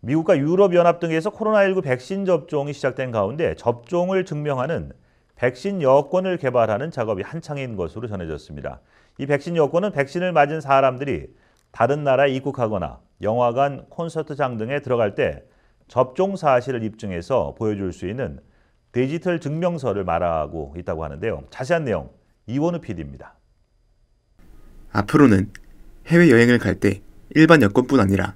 미국과 유럽연합 등에서 코로나19 백신 접종이 시작된 가운데 접종을 증명하는 백신 여권을 개발하는 작업이 한창인 것으로 전해졌습니다. 이 백신 여권은 백신을 맞은 사람들이 다른 나라에 입국하거나 영화관, 콘서트장 등에 들어갈 때 접종 사실을 입증해서 보여줄 수 있는 디지털 증명서를 말하고 있다고 하는데요. 자세한 내용 이원우 PD입니다. 앞으로는 해외여행을 갈 때 일반 여권뿐 아니라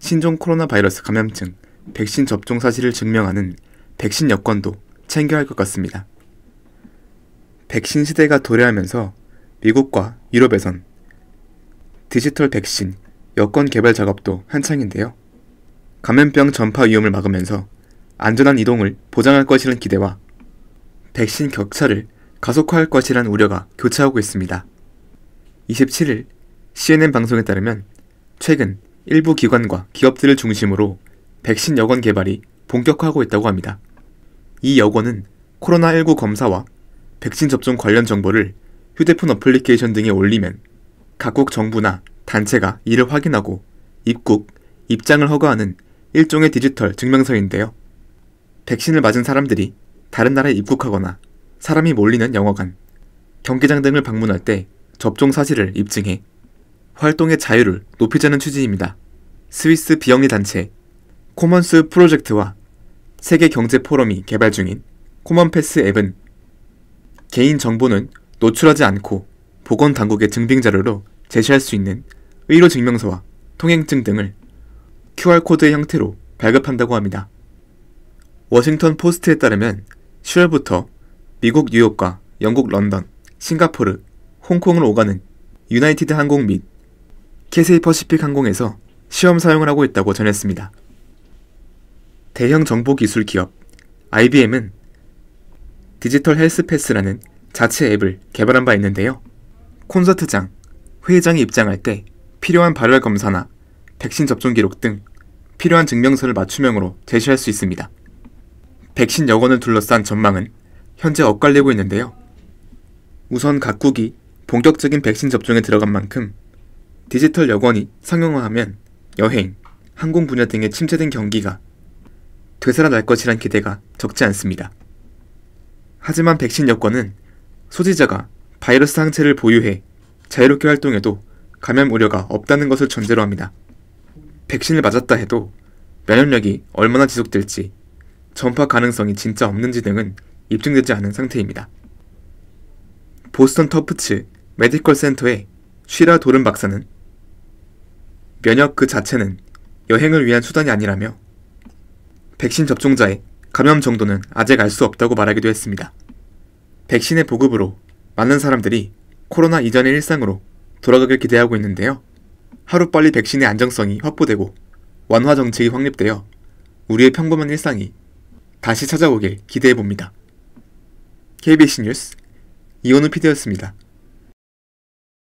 신종 코로나 바이러스 감염증, 백신 접종 사실을 증명하는 백신 여권도 챙겨야 할 것 같습니다. 백신 시대가 도래하면서 미국과 유럽에선 디지털 백신 여권 개발 작업도 한창인데요. 감염병 전파 위험을 막으면서 안전한 이동을 보장할 것이란 기대와 백신 격차를 가속화할 것이란 우려가 교차하고 있습니다. 27일 CNN 방송에 따르면 최근 일부 기관과 기업들을 중심으로 백신 여건 개발이 본격화하고 있다고 합니다. 이 여건은 코로나19 검사와 백신 접종 관련 정보를 휴대폰 어플리케이션 등에 올리면 각국 정부나 단체가 이를 확인하고 입국, 입장을 허가하는 일종의 디지털 증명서인데요. 백신을 맞은 사람들이 다른 나라에 입국하거나 사람이 몰리는 영화관, 경기장 등을 방문할 때 접종 사실을 입증해 활동의 자유를 높이자는 취지입니다. 스위스 비영리 단체 코먼스 프로젝트와 세계 경제 포럼이 개발 중인 코먼패스 앱은 개인 정보는 노출하지 않고 보건 당국의 증빙 자료로 제시할 수 있는 의료 증명서와 통행증 등을 QR코드의 형태로 발급한다고 합니다. 워싱턴 포스트에 따르면 10월부터 미국 뉴욕과 영국 런던, 싱가포르, 홍콩을 오가는 유나이티드 항공 및 캐세이 퍼시픽 항공에서 시험 사용을 하고 있다고 전했습니다. 대형 정보 기술 기업 IBM은 디지털 헬스 패스라는 자체 앱을 개발한 바 있는데요. 콘서트장, 회의장에 입장할 때 필요한 발열 검사나 백신 접종 기록 등 필요한 증명서를 맞춤형으로 제시할 수 있습니다. 백신 여건을 둘러싼 전망은 현재 엇갈리고 있는데요. 우선 각국이 본격적인 백신 접종에 들어간 만큼 디지털 여권이 상용화하면 여행, 항공 분야 등의 침체된 경기가 되살아날 것이란 기대가 적지 않습니다. 하지만 백신 여권은 소지자가 바이러스 항체를 보유해 자유롭게 활동해도 감염 우려가 없다는 것을 전제로 합니다. 백신을 맞았다 해도 면역력이 얼마나 지속될지, 전파 가능성이 진짜 없는지 등은 입증되지 않은 상태입니다. 보스턴 터프츠 메디컬 센터의 쉬라 도른 박사는 면역 그 자체는 여행을 위한 수단이 아니라며 백신 접종자의 감염 정도는 아직 알 수 없다고 말하기도 했습니다. 백신의 보급으로 많은 사람들이 코로나 이전의 일상으로 돌아가길 기대하고 있는데요. 하루빨리 백신의 안정성이 확보되고 완화 정책이 확립되어 우리의 평범한 일상이 다시 찾아오길 기대해 봅니다. KBC 뉴스 이원우 PD였습니다.